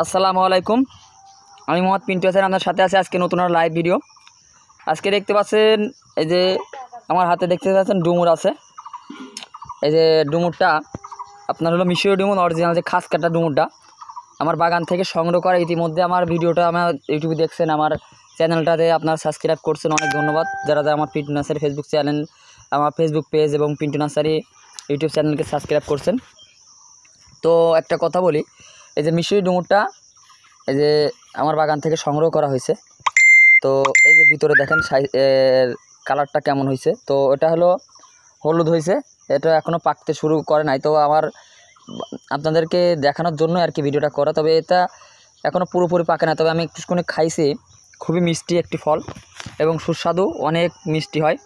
আসসালামু আলাইকুম আমি মোহাম্মদ পিন্টু হাসান আপনার সাথে আছে আজকে নতুন আর লাইভ ভিডিও আজকে দেখতে পাচ্ছেন এই যে আমার হাতে দেখতে পাচ্ছেন ডুমুর আছে এই যে ডুমুরটা আপনার হলো মিশরীয় ডুমুর অরিজিনাল যে খাস কাটা ডুমুরটা আমার বাগান থেকে সংগ্রহ করা ইতিমধ্যে আমার ভিডিওটা আমার ইউটিউবে দেখছেন আমার চ্যানেলটাতে আপনার সাবস্ক্রাইব করছেন অনেক ধন্যবাদ যারা যারা আমার পিন্টু নার্সারি ফেসবুক চ্যানেল আমার ফেসবুক পেজ এবং পিন্টু নার্সারি ইউটিউব চ্যানেলকে সাবস্ক্রাইব করছেন তো একটা কথা বলি এই যে মিশরি ডুঙুরটা এই যে আমার বাগান থেকে সংগ্রহ করা হয়েছে তো এই যে ভিতরে দেখেন কালারটা কেমন হয়েছে তো এটা হলো হলুদ হয়েছে এটা এখনও পাকতে শুরু করে নাই তো আমার আপনাদেরকে দেখানোর জন্য আর কি ভিডিওটা করা তবে এটা এখনও পুরোপুরি পাকে না তবে আমি একটুখানি খাইছি খুবই মিষ্টি একটি ফল এবং সুস্বাদু অনেক মিষ্টি হয়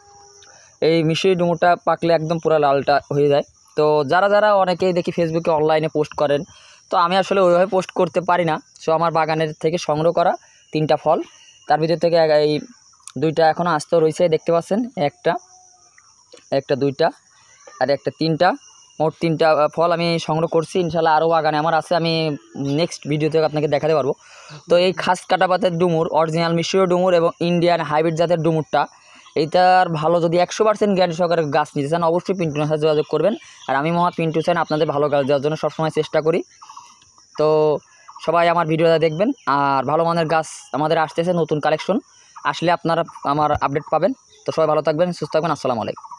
এই মিষ্টি ডুঙুরটা পাকলে একদম পুরো লালটা হয়ে যায় তো যারা যারা অনেকেই দেখি ফেসবুকে অনলাইনে পোস্ট করেন তো আমি আসলে ওইভাবে পোস্ট করতে পারি না সো আমার বাগানের থেকে সংগ্রহ করা তিনটা ফল তার ভিতর থেকে এই দুইটা এখনও আসতে রয়েছে দেখতে পাচ্ছেন একটা একটা দুইটা আর একটা তিনটা মোট তিনটা ফল আমি সংগ্রহ করছি ইনশাল্লাহ আরও বাগানে আমার আছে আমি নেক্সট ভিডিওতে আপনাকে দেখাতে পারবো তো এই খাস কাটা পাতের ডুমুর অরিজিনাল মিশ্রীয় ডুমুর এবং ইন্ডিয়ান হাইব্রিড জাতের ডুমুরটা এইটার ভালো যদি একশো পার্সেন্ট গ্যারান্টি সহকারে গাছ নিতে চান অবশ্যই পিন্টুনের সাথে যোগাযোগ করবেন আর আমি মহা পিন্টু চান আপনাদের ভালো গাছ দেওয়ার জন্য সবসময় চেষ্টা করি তো সবাই আমার ভিডিওটা দেখবেন আর ভালো মানের গাছ আমাদের আসতেছে নতুন কালেকশন আসলে আপনারা আমার আপডেট পাবেন তো সবাই ভালো থাকবেন সুস্থ থাকবেন আসসালামু আলাইকুম